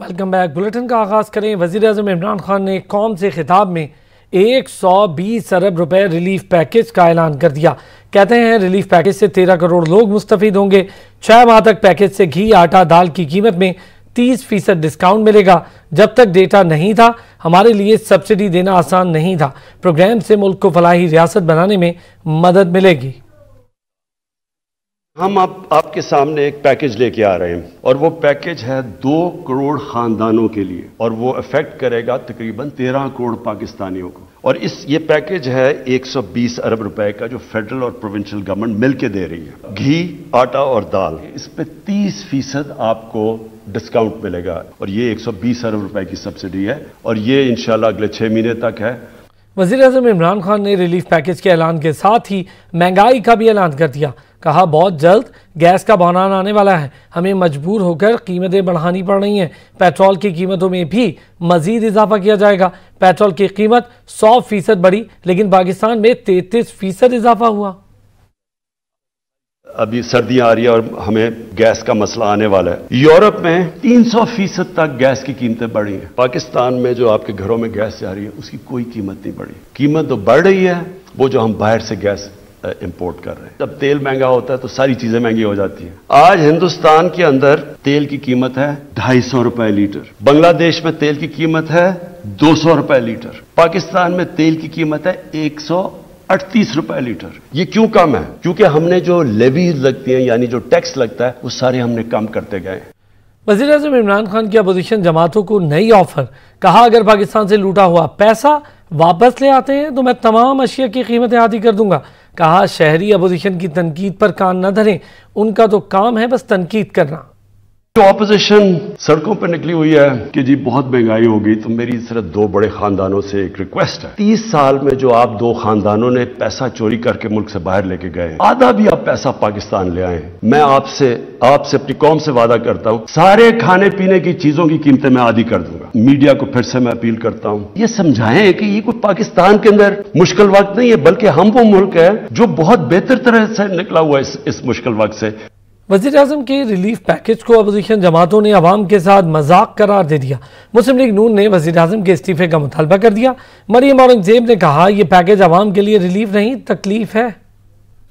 Welcome back bulletin का आगाज़ करें वजी अजम इमरान खान ने कौम से खिताब में एक सौ बीस अरब रुपए रिलीफ पैकेज का ऐलान कर दिया कहते हैं रिलीफ पैकेज से तेरह करोड़ लोग मुस्तफ़ होंगे छः माह तक पैकेज से घी आटा दाल की कीमत में तीस फीसद डिस्काउंट मिलेगा जब तक डेटा नहीं था हमारे लिए सब्सिडी देना आसान नहीं था प्रोग्राम से मुल्क को फलाही रियासत बनाने में मदद मिलेगी हम अब आपके सामने एक पैकेज लेके आ रहे हैं और वो पैकेज है दो करोड़ खानदानों के लिए और वो अफेक्ट करेगा तकरीबन तेरह करोड़ पाकिस्तानियों को और इस ये पैकेज है 120 अरब रुपए का जो फेडरल और प्रोविंशियल गवर्नमेंट मिलके दे रही है घी आटा और दाल इस पे 30 फीसद आपको डिस्काउंट मिलेगा और ये 120 अरब रुपए की सब्सिडी है और ये इनशाला अगले छह महीने तक है वजी अजम इमरान खान ने रिलीफ पैकेज के ऐलान के साथ ही महंगाई का भी ऐलान कर दिया कहा बहुत जल्द गैस का बहरान आने वाला है हमें मजबूर होकर कीमतें बढ़ानी पड़ रही हैं पेट्रोल की कीमतों में भी मजीद इजाफा किया जाएगा पेट्रोल की कीमत 100 फीसद बढ़ी लेकिन पाकिस्तान में 33 फीसद इजाफा हुआ अभी सर्दियां आ रही है और हमें गैस का मसला आने वाला है यूरोप में 300 फीसद तक गैस की कीमतें बढ़ी हैं पाकिस्तान में जो आपके घरों में गैस जा रही है उसकी कोई कीमत नहीं बढ़ी कीमत तो बढ़ रही है वो जो हम बाहर से गैस इंपोर्ट कर रहे हैं जब तेल महंगा होता है तो सारी चीज़ें महंगी हो जाती हैं आज हिंदुस्तान के अंदर तेल की कीमत है ढाई सौ रुपए लीटर बांग्लादेश में तेल की कीमत है दो सौ रुपए लीटर पाकिस्तान में तेल की कीमत है एक सौ अड़तीस रुपए लीटर ये क्यों कम है क्योंकि हमने जो लेवीज लगती हैं यानी जो टैक्स लगता है वो सारे हमने कम करते गए वजीर अजम इमरान खान की अपोजिशन जमातों को नई ऑफर कहा अगर पाकिस्तान से लूटा हुआ पैसा वापस ले आते हैं तो मैं तमाम अशिया की कीमतें आदि कर दूंगा कहा शहरी अपोजिशन की तनकीद पर कान न धरें उनका तो काम है बस तनकीद करना तो ऑपोजिशन सड़कों पर निकली हुई है कि जी बहुत महंगाई होगी तो मेरी सिर्फ दो बड़े खानदानों से एक रिक्वेस्ट है तीस साल में जो आप दो खानदानों ने पैसा चोरी करके मुल्क से बाहर लेके गए आधा भी आप पैसा पाकिस्तान ले आए मैं आपसे आपसे अपनी कौम से वादा करता हूँ सारे खाने पीने की चीजों की कीमतें मैं आधी कर दूंगा मीडिया को फिर से मैं अपील करता हूँ ये समझाएं कि ये कोई पाकिस्तान के अंदर मुश्किल वक्त नहीं है बल्कि हम वो मुल्क है जो बहुत बेहतर तरह से निकला हुआ है इस, इस मुश्किल वक्त से वजीर अजम के रिलीफ पैकेज को अपोजिशन जमातों ने अवाम के साथ मजाक करार दे दिया मुस्लिम लीग नून ने वजी अजम के इस्तीफे का मुतालबा कर दिया मरीम औरंगजेब ने कहा यह पैकेज अवाम के लिए रिलीफ नहीं तकलीफ है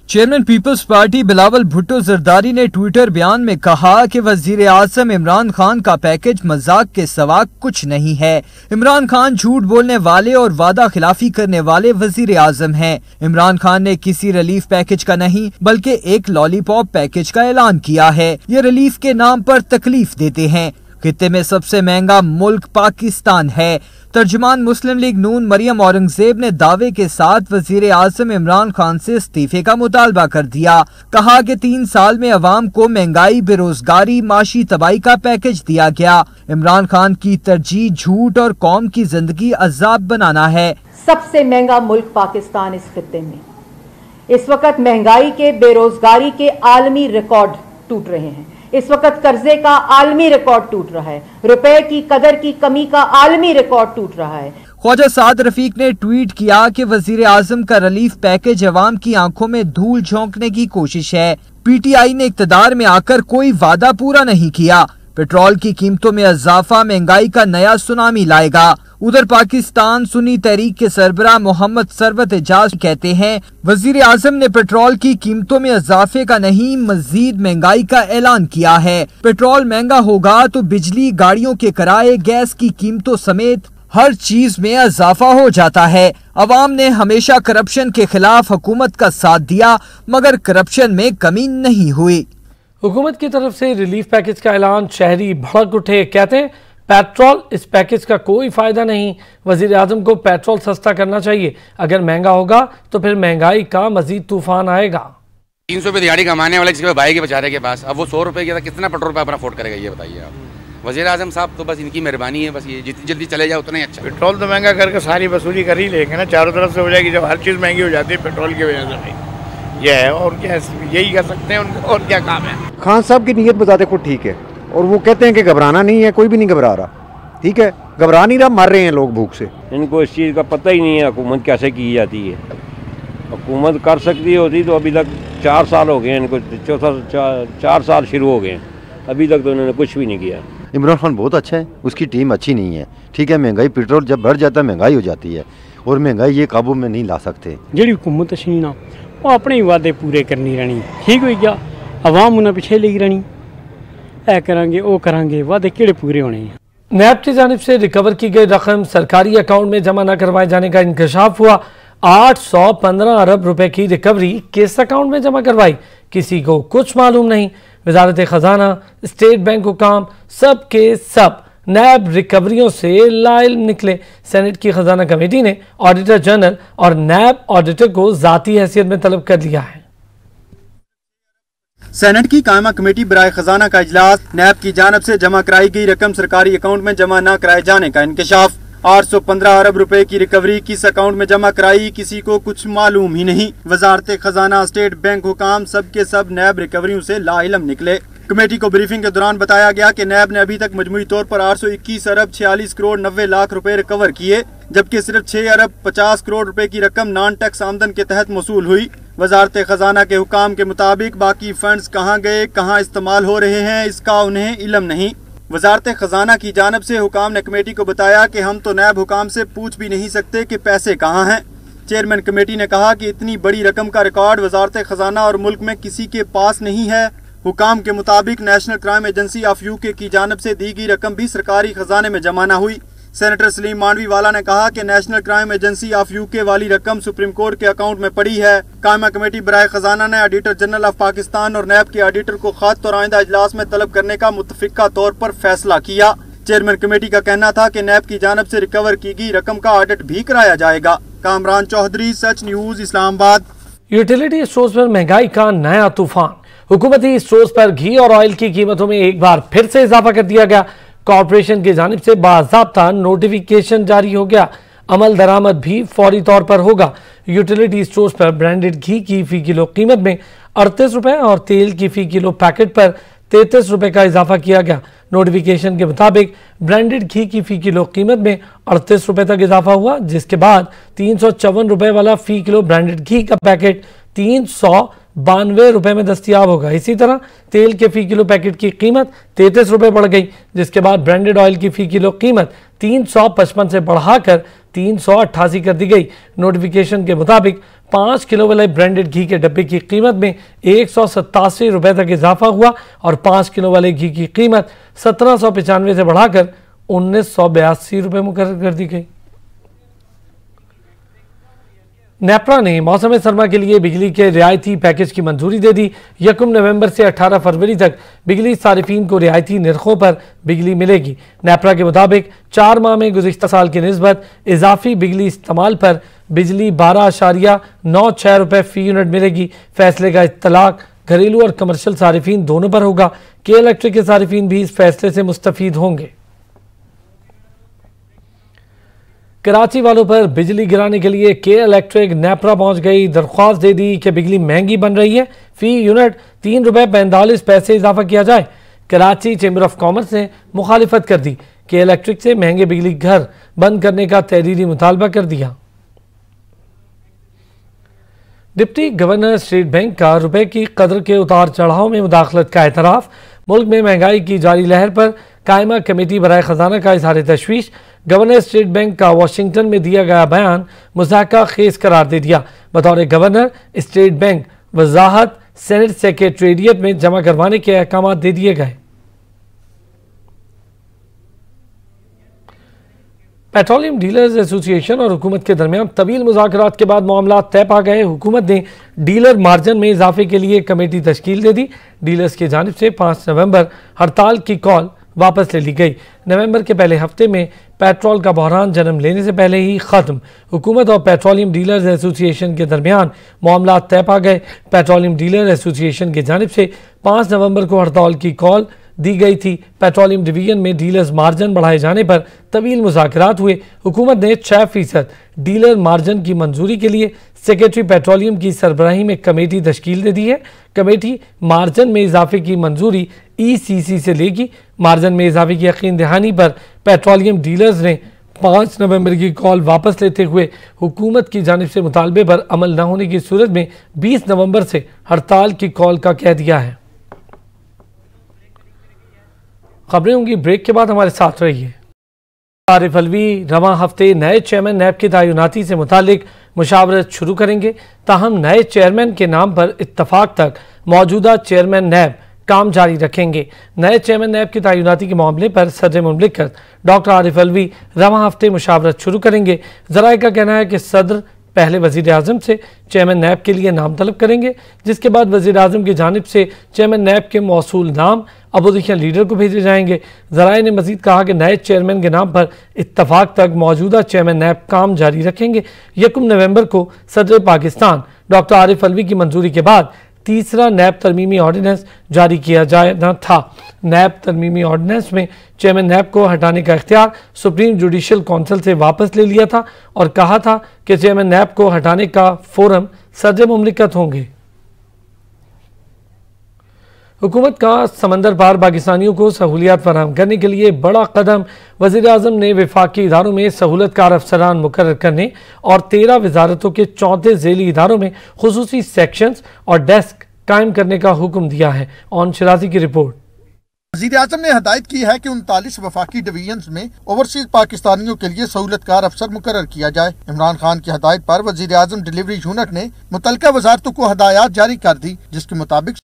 चेयरमैन पीपल्स पार्टी बिलावल भुट्टो जरदारी ने ट्विटर बयान में कहा कि वजीर आजम इमरान खान का पैकेज मजाक के सवा कुछ नहीं है इमरान खान झूठ बोलने वाले और वादा खिलाफी करने वाले वजीर आजम है इमरान खान ने किसी रिलीफ पैकेज का नहीं बल्कि एक लॉलीपॉप पैकेज का ऐलान किया है ये रिलीफ के नाम आरोप तकलीफ देते हैं खत्े में सबसे महंगा मुल्क पाकिस्तान है तर्जमान मुस्लिम लीग नून मरियम औरंगजेब ने दावे के साथ वजीर आजम इमरान खान से इस्तीफे का मुतालबा कर दिया कहा कि तीन साल में अवाम को महंगाई बेरोजगारी माशी तबाही का पैकेज दिया गया इमरान खान की तरजीह झूठ और कौम की जिंदगी अजाब बनाना है सबसे महंगा मुल्क पाकिस्तान इस खत्े में इस वक्त महंगाई के बेरोजगारी के आलमी रिकॉर्ड टूट रहे हैं इस वक्त कर्जे का आलमी रिकॉर्ड टूट रहा है रुपए की कदर की कमी का आलमी रिकॉर्ड टूट रहा है ख्वाजा साद रफीक ने ट्वीट किया कि वजीर आजम का रिलीफ पैकेज अवाम की आंखों में धूल झोंकने की कोशिश है पीटीआई ने इकतदार में आकर कोई वादा पूरा नहीं किया पेट्रोल की कीमतों में इजाफा महंगाई का नया सुनामी लाएगा उधर पाकिस्तान सुनी तहरीक के सरबरा मोहम्मद सरवत एजाज कहते हैं वजीर आजम ने पेट्रोल की कीमतों में इजाफे का नहीं मजीद महंगाई का ऐलान किया है पेट्रोल महंगा होगा तो बिजली गाड़ियों के किराए गैस की कीमतों समेत हर चीज में इजाफा हो जाता है अवाम ने हमेशा करप्शन के खिलाफ हुकूमत का साथ दिया मगर करप्शन में कमी नहीं हुई हुकूमत की तरफ से रिलीफ पैकेज का ऐलान शहरी भड़क उठे कहते हैं पेट्रोल इस पैकेज का कोई फ़ायदा नहीं वजीर आजम को पेट्रोल सस्ता करना चाहिए अगर महंगा होगा तो फिर महंगाई का मजीद तूफान आएगा तीन सौ रुपये दिहाड़ी कमाने वाले जिसके भाई के बेचारे के पास अब वो सौ रुपए के तो कितना पेट्रोल पर अपना अफोर्ड करेगा ये बताइए आप वजीर अजम साहब तो बस इनकी मेहरबानी है बस ये जितनी जल्दी चले जाए उतना ही अच्छा पेट्रोल तो महंगा करके सारी वसूली कर ही लेंगे ना चारों तरफ से हो जाएगी जब हर चीज़ महंगी हो जाती है पेट्रोल की वजह से नहीं यह है और क्या यही कर सकते हैं उनका और क्या काम है खान साहब की नीयत बताते खुद ठीक है और वो कहते हैं कि घबराना नहीं है कोई भी नहीं घबरा रहा ठीक है घबरा नहीं रहा मर रहे हैं लोग भूख से इनको इस चीज़ का पता ही नहीं है हुकूमत कैसे की जाती है हुकूमत कर सकती होती तो अभी तक चार साल हो गए इनको चौथा चार, साल शुरू हो गए हैं अभी तक तो उन्होंने कुछ भी नहीं किया इमरान खान बहुत अच्छा है उसकी टीम अच्छी नहीं है ठीक है महंगाई पेट्रोल जब बढ़ जाता है महंगाई हो जाती है और महंगाई ये काबू में नहीं ला सकते जी हुकूमत अच्छी ना वो अपने ही वादे पूरे करनी रहनी ठीक हो गया अवाम उन्हें पीछे लेगी रहनी ए करा वो करा वादे किड़े पूरे होने हैं नैब की जानब से रिकवर की गई रकम सरकारी अकाउंट में जमा न करवाए जाने का इंकशाफ हुआ आठ सौ पंद्रह अरब रुपए की रिकवरी किस अकाउंट में जमा करवाई किसी को कुछ मालूम नहीं वजारत खजाना स्टेट बैंक हुकाम काम सब के सब नैब रिकवरियों से लाइल निकले सेनेट की खजाना कमेटी ने ऑडिटर जनरल और नैब ऑडिटर को ज़ाती हैसियत में तलब कर लिया है सेनेट की कायमा कमेटी बरए खजाना का इजलास नैब की जानब ऐसी जमा कराई गयी रकम सरकारी अकाउंट में जमा न कराए जाने का इंकशाफ आठ सौ पंद्रह अरब रुपए की रिकवरी किस अकाउंट में जमा कराई किसी को कुछ मालूम ही नहीं वजारत खजाना स्टेट बैंक हुकाम सब के सब नैब रिकवरियों से लाइलम निकले कमेटी को ब्रीफिंग के दौरान बताया गया कि नैब ने अभी तक मजमू तौर पर 821 अरब 46 करोड़ नब्बे लाख रुपए रिकवर किए जबकि सिर्फ 6 अरब 50 करोड़ रुपए की रकम नॉन टैक्स आमदन के तहत मौसू हुई वजारत ख़जाना के हुकाम के मुताबिक बाकी फंड्स कहाँ गए कहाँ इस्तेमाल हो रहे हैं इसका उन्हें इलम नहीं वजारत ख़जाना की जानब से हुकाम ने कमेटी को बताया कि हम तो नैब हुकाम से पूछ भी नहीं सकते कि पैसे कहाँ हैं चेयरमैन कमेटी ने कहा कि इतनी बड़ी रकम का रिकॉर्ड वजारत ख़जाना और मुल्क में किसी के पास नहीं है हुकाम के मुताबिक नेशनल क्राइम एजेंसी ऑफ के की जानब से दी गई रकम भी सरकारी खजाने में जमाना हुई सेनेटर सलीम मांडवी वाला ने कहा कि National Crime Agency of UK वाली रकम सुप्रीम कोर्ट के अकाउंट में पड़ी है कायमा कमेटी बरए खजाना ने ऑडिटर जनरल ऑफ पाकिस्तान और नैब के ऑडिटर को खत और आइंदा इजलास में तलब करने का मुतफिका तौर पर फैसला किया चेयरमैन कमेटी का कहना था कि नैब की जानब से रिकवर की गई रकम का ऑडिट भी कराया जाएगा Kamran Chaudhry Sach news Islamabad utility stores में महंगाई का नया तूफान हुकूमती सोर्स पर घी और ऑयल की कीमतों में एक बार फिर से इजाफा कर दिया गया कॉरपोरेशन की जानब से बाबा नोटिफिकेशन जारी हो गया अमल दरामद भी फौरी तौर पर होगा यूटिलिटी स्टोर्स पर ब्रांडेड घी की फी किलो कीमत में अड़तीस रुपए और तेल की फी किलो पैकेट पर तैतीस रुपए का इजाफा किया गया नोटिफिकेशन के मुताबिक ब्रांडेड घी की फ़ी किलो कीमत में अड़तीस रुपए तक इजाफा हुआ जिसके बाद तीन रुपए वाला फ़ी किलो ब्रांडेड घी का पैकेट तीन बानवे रुपये में दस्तियाब होगा इसी तरह तेल के फ़ी किलो पैकेट की कीमत तैंतीस रुपये बढ़ गई जिसके बाद ब्रांडेड ऑयल की फ़ी किलो कीमत तीन सौ पचपन से बढ़ाकर तीन सौ अट्ठासी कर दी गई नोटिफिकेशन के मुताबिक पाँच किलो वाले ब्रांडेड घी के डब्बे की कीमत में एक सौ सतासी रुपये तक इजाफा हुआ और पाँच किलो वाले घी की कीमत सत्रह सौ पचानवे से बढ़ाकर उन्नीस सौ बयासी रुपये मुकर कर दी गई नेप्रा ने मौसम सरमा के लिए बिजली के रियायती पैकेज की मंजूरी दे दी यकम नवंबर से 18 फरवरी तक बिजली सार्फिन को रियायती नरखों पर बिजली मिलेगी नेप्रा के मुताबिक चार माह में गुजशत साल की नस्बत इजाफी बिजली इस्तेमाल पर बिजली बारह अशारिया नौ छः रुपये फ़ी यूनिट मिलेगी फैसले का इतलाक़ घरेलू और कमर्शल सार्फिन दोनों पर होगा के इलेक्ट्रिक के सार्फिन भी इस फैसले से मुस्तफ़ होंगे कराची वालों पर बिजली गिराने के लिए के इलेक्ट्रिक नेपरा पहुंच गई दरख्वास्त दे दी कि बिजली महंगी बन रही है फी यूनिट तीन रुपये पैंतालीस पैसे इजाफा किया जाए कराची चैम्बर ऑफ कॉमर्स ने मुखालफत कर दी के इलेक्ट्रिक से महंगे बिजली घर बंद करने का तहरीरी मुतालबा कर दिया डिप्टी गवर्नर स्टेट बैंक का रुपए की कदर के उतार चढ़ाव में मुदाखलत का एतराफ़ मुल्क में महंगाई की जारी लहर पर कायमा कमेटी बरए ख़जाना का इजहार तशवीश गवर्नर स्टेट बैंक का वाशिंगटन में दिया गया बयान मुजाहका खेज करार दे दिया बतौर गवर्नर स्टेट बैंक वजाहत सेनेट सेक्रेटेरिएट में जमा करवाने के अहकाम दे दिए गए पेट्रोलियम डीलर्स एसोसिएशन और हुकूमत के दरमियान तवील मुजात के बाद मामला तय पा गए हुकूमत ने डीलर मार्जन में इजाफे के लिए कमेटी तश्कील दे दी डीलर्स की जानब से पाँच नवंबर हड़ताल की कॉल वापस ले ली गई नवंबर के पहले हफ्ते में पेट्रोल का बहरान जन्म लेने से पहले ही ख़त्म हुकूमत और पेट्रोलियम डीलर्स एसोसिएशन के दरमियान मामला तय पा गए पेट्रोलियम डीलर एसोसिएशन की जानब से पाँच नवंबर को हड़ताल की कॉल दी गई थी पेट्रोलियम डिवीजन में डीलर्स मार्जिन बढ़ाए जाने पर तवील मुजाकर हुए हुकूमत ने छः फीसद डीलर मार्जिन की मंजूरी के लिए सेक्रेटरी पेट्रोलियम की सरबराही में कमेटी तश्कील दे दी है कमेटी मार्जिन में इजाफे की मंजूरी ई सी सी से लेगी मार्जन में इजाफे की यकीन दहानी पर पेट्रोलियम डीलर्स ने पाँच नवंबर की कॉल वापस लेते हुए हुकूमत की जानब से मुतालबे पर अमल न होने की सूरत में बीस नवंबर से हड़ताल की कॉल का कह दिया है खबरें होंगी ब्रेक के बाद हमारे साथ रहिए आरिफ अलवी रवा हफ्ते नए चेयरमैन नैब की तयनती से मुतक मुशावरत शुरू करेंगे ताहम नए चेयरमैन के नाम पर इतफाक तक मौजूदा चेयरमैन नैब काम जारी रखेंगे नए चेयरमैन नैब की तयनती के मामले पर सदर मुमलिकत डॉक्टर आरिफ अलवी रवा हफ्ते मुशावरत शुरू करेंगे जराये का कहना है कि सदर पहले वजीर अजम से चेयरमैन नैब के लिए नाम तलब करेंगे जिसके बाद वजीर अजम की जानब से चेयरमैन नैब के मौसू नाम अपोजिशन लीडर को भेजे जाएंगे जराए ने मजीद कहा कि नए चेयरमैन के नाम पर इतफाक तक मौजूदा चेयरमैन नैब काम जारी रखेंगे यकम नवंबर को सदर पाकिस्तान डॉक्टर आरिफ अलवी की मंजूरी के बाद तीसरा नैब तरमीमी ऑर्डीनेंस जारी किया जाना था नैब तरमीमी ऑर्डीनेंस में चेयरमैन नैब को हटाने का इख्तियार सुप्रीम जुडिशल काउंसिल से वापस ले लिया था और कहा था कि चेयरमैन नैब को हटाने का फोरम सदर ममलिकत होंगे हुकूमत का समंदर पार पाकिस्तानियों को सहूलियात फराम करने के लिए बड़ा कदम वजी अजम ने विफाक इदारों में सहूलतकार अफसरान मुकर करने और तेरह वजारतों के चौथे झेली इदारों में खसूस सेक्शंस और डेस्क कायम करने का हुक्म दिया है ऑन शराजी की रिपोर्ट वजीर अजम ने हदायत की है की उनतालीस वफाकी डिवीजन में ओवरसीज पाकिस्तानियों के लिए सहूलतकार अफसर मुकर किया जाए इमरान खान की हदायत आरोप वजीर अजम डिलीवरी यूनिट ने मुतल वजारतों को हदायत जारी कर दी जिसके मुताबिक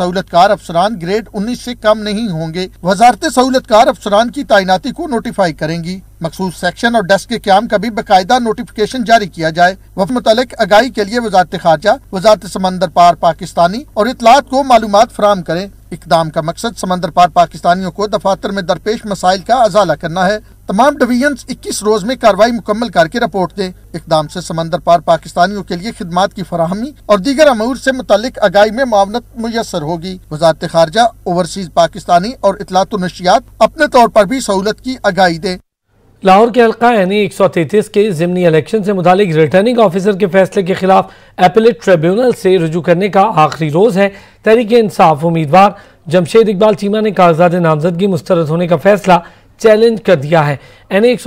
सहूलतकार अफसरान ग्रेड उन्नीस ऐसी कम नहीं होंगे वजारत सहूलतकार अफसरान की तैनाती को नोटिफाई करेंगी मखसूस सेक्शन और डेस्क के क्याम का भी बाकायदा नोटिफिकेशन जारी किया जाए वफ मुतल आगाही के लिए वजारत खारजा वजारत समंदर पार पाकिस्तानी और इतलात को मालूम फराम करें इकदाम का मकसद समंदर पार पाकिस्तानियों को दफातर में दरपेश मसाइल का अजाला करना है तमाम डिवीजन इक्कीस रोज में कार्रवाई मुकम्मल करके रिपोर्ट दे इकदाम ऐसी समंदर पार पाकिस्तानियों के लिए खिदमत की फरहमी और दीगर अमूर ऐसी मुतल आगाही में मावनत मैसर होगी वजारत खारजा ओवरसीज पाकिस्तानी और इतलात नशियात अपने तौर पर भी सहूलत की आगाही दे लाहौर के हल्का यानी एक सौ तैतीस के ज़मनी इलेक्शन से मुतालिक रिटर्निंग ऑफिसर के फैसले के खिलाफ एपिलेट ट्रिब्यूनल से रजू करने का आखिरी रोज़ है तहरीक इंसाफ उम्मीदवार जमशेद इकबाल चीमा ने कागजात नामजदगी मुस्तरद होने का फैसला चैलेंज कर दिया है एन एक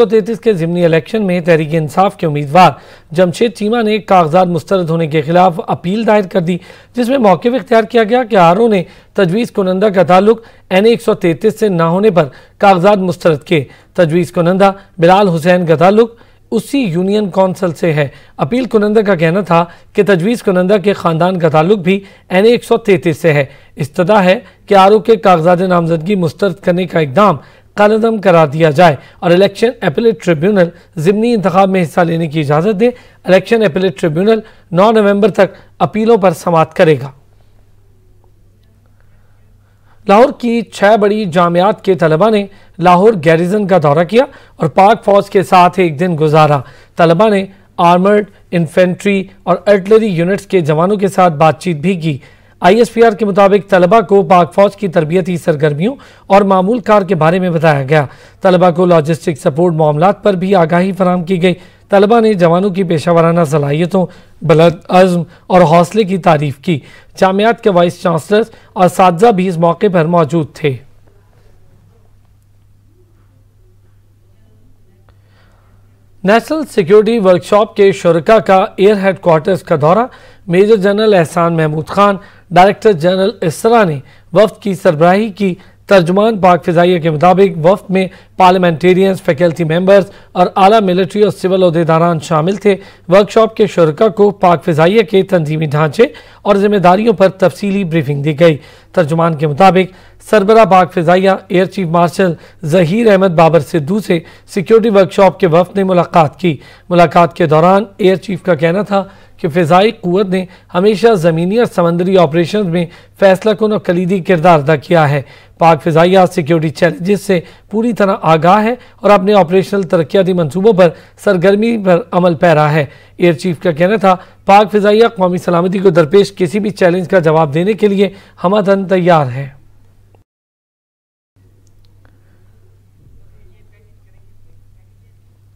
के जिमनी इलेक्शन में तहरीक इंसाफ के उम्मीदवार जमशेद चीमा ने कागजात मुस्तरद होने के खिलाफ अपील दायर कर दी जिसमें मौके पर इख्तियार किया गया कि आर ओ ने तजवीज़ कुनंदा का ताल्लुक एन एक सौ से ना होने पर कागजात मुस्तरद किए तजवीज़ कुनंदा बिलाल हुसैन का ताल्लुक उसी यूनियन काउंसिल से है अपील कुनंदा का कहना था कि तजवीज़ कुनंदा के ख़ानदान का ताल्लुक भी एन एक सौ तैंतीस से है इस्तः है कि आर ओ के कागजात नामजदगी मुस्तरद करने का इकदाम कलदम करार दिया जाए और इलेक्शन अपीलेट ट्रिब्यूनल ज़मनी इंतब में हिस्सा लेने की इजाज़त दे इलेक्शन अपीलेट ट्रिब्यूनल 9 नवंबर तक अपीलों पर समाप्त करेगा लाहौर की छह बड़ी जामियात के तलबा ने लाहौर गैरिजन का दौरा किया और पाक फौज के साथ एक दिन गुजारा तलबा ने आर्मर्ड इन्फेंट्री और आर्टिलरी यूनिट्स के जवानों के साथ बातचीत भी की आईएसपीआर के मुताबिक तलबा को पाक फौज की तरबियती सरगर्मियों और मामूल कार के बारे में बताया गया तलबा को लॉजिस्टिक सपोर्ट मामला पर भी आगाही फराम की गई तलबा ने जवानों की पेशा सलाहियतों बलद अज्म और हौसले की तारीफ की जामियात के वाइस चांसलर और साजा भी इस मौके पर मौजूद थे नेशनल सिक्योरिटी वर्कशॉप के शुरा का एयर हेडक्वार्टर्स का दौरा मेजर जनरल एहसान महमूद खान डायरेक्टर जनरल इसरा ने वफ्त की सरबराही की तर्जमान पाक फ़जाइया के मुताबिक वफ्त में पार्लियामेंटेरियंस फैकल्टी मेम्बर्स और अली मिलिट्री और सिविल अहदेदारान शामिल थे वर्कशॉप के शुरा को पाक फ़जाइया के तनजीमी ढांचे और जिम्मेदारियों पर तफसीली ब्रीफिंग दी गई तर्जुमान के मुताबिक सरबरा Pak Fizaia air chief marshal Zaheer Ahmed Babar Sidhu से सिक्योरिटी वर्कशॉप के वफ्त ने मुलाकात की मुलाकात के दौरान एयर चीफ का कहना था कि फ़ाई क़वत ने हमेशा ज़मीनी और समंदरी ऑपरेशन में फैसला कन और कलीदी किरदार अदा किया है पाक फ़ाइयात सिक्योरिटी चैलेंज से पूरी तरह आगाह है और अपने ऑपरेशनल तरक्याती मनसूबों पर सरगर्मी पर अमल पैरा है एयर चीफ का कहना था पाक फ़ाइया कौमी सलामती को दरपेश किसी भी चैलेंज का जवाब देने के लिए हमतन तैयार है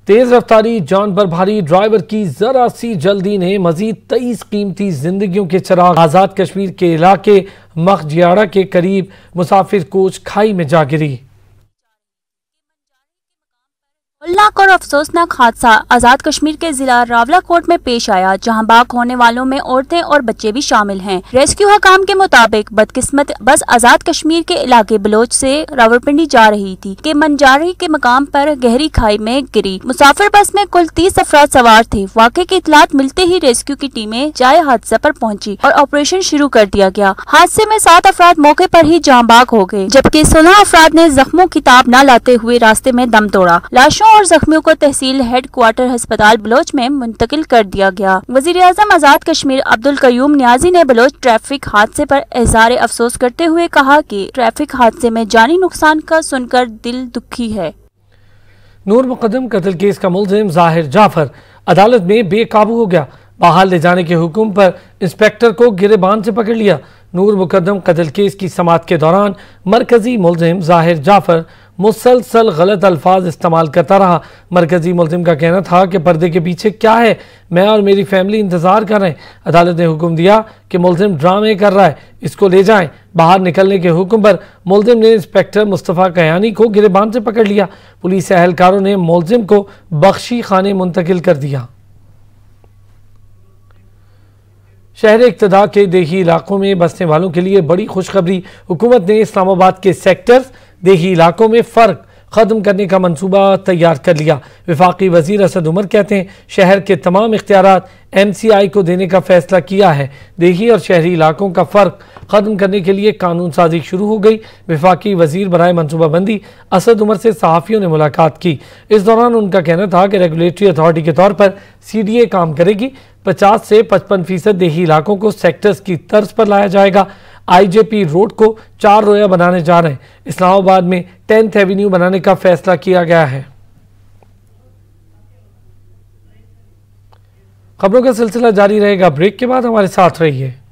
तेज रफ्तारी जान पर भारी ड्राइवर की जरा सी जल्दी ने मजीद तेईस कीमती जिंदगियों के चराग आज़ाद कश्मीर के इलाके मखजियाड़ा के करीब मुसाफिर कोच खाई में जा गिरी हल्लाक और अफसोसनाक हादसा आज़ाद कश्मीर के जिला रावला कोर्ट में पेश आया जहां बाग होने वालों में औरतें और बच्चे भी शामिल हैं। रेस्क्यू हकाम के मुताबिक बदकिस्मत बस आज़ाद कश्मीर के इलाके बलोच से रावलपिंडी जा रही थी के मंजारी के मकाम पर गहरी खाई में गिरी मुसाफिर बस में कुल तीस अफराद सवार थे वाक़े की इतलात मिलते ही रेस्क्यू की टीमें जाए हादसा आरोप पहुँची और ऑपरेशन शुरू कर दिया गया हादसे में सात अफराद मौके आरोप ही जाम बाग हो गए जबकि सोलह अफराद ने जख्मों की ताब न लाते हुए रास्ते में दम तोड़ा लाशों घायलों और जख्मियों को तहसील हेड क्वार्टर अस्पताल बलोच में मुंतकिल कर दिया गया वजीर अजम आजाद कश्मीर अब्दुल कयूम न्याजी ने बलोच ट्रैफिक हादसे पर एजहार अफसोस करते हुए कहा कि ट्रैफिक हादसे में जानी नुकसान का सुनकर दिल दुखी है नूर मुकदम कतल केस का मुलजिम जाहिर जाफर अदालत में बेकाबू हो गया बाहर ले जाने के हुक्म पर इंस्पेक्टर को गिरेबान से पकड़ लिया नूर मुकदम कतल केस की समात के दौरान मरकजी मुलजिम जाहिर जाफर मुसलसल गलत अल्फाज इस्तेमाल करता रहा मरकजी मुलिम का कहना था कि पर्दे के पीछे क्या है मैं और मेरी फैमिली इंतज़ार कर रहे हैं अदालत ने हुक्म दिया कि मुलिम ड्रामे कर रहा है इसको ले जाएं बाहर निकलने के हुक्म पर मुलिम ने इंस्पेक्टर मुस्तफ़ा कयानी को गिरबान से पकड़ लिया पुलिस एहलकारों ने मुलिम को बख्शी खाने मुंतकिल कर दिया शहर इकतदा के देही इलाकों में बसने वालों के लिए बड़ी खुशखबरी हुकूमत ने इस्लामाबाद के सेक्टर्स देही इलाकों में फ़र्क ख़त्म करने का मनसूबा तैयार कर लिया विफाकी वजीर असद उमर कहते हैं शहर के तमाम इख्तियार एम सी आई को देने का फैसला किया है देही और शहरी इलाकों का फ़र्क ख़त्म करने के लिए कानून साजी शुरू हो गई विफाकी वजीर बरए मनसूबाबंदी असद उमर से सहाफ़ियों ने मुलाकात की इस दौरान उनका कहना था कि रेगुलेटरी अथॉरिटी के तौर पर सी डी ए काम करेगी 50 से 55 फीसद देही इलाकों को सेक्टर्स की तर्ज पर लाया जाएगा आईजेपी रोड को चार रोया बनाने जा रहे हैं इस्लामाबाद में टेंथ एवेन्यू बनाने का फैसला किया गया है खबरों का सिलसिला जारी रहेगा ब्रेक के बाद हमारे साथ रहिए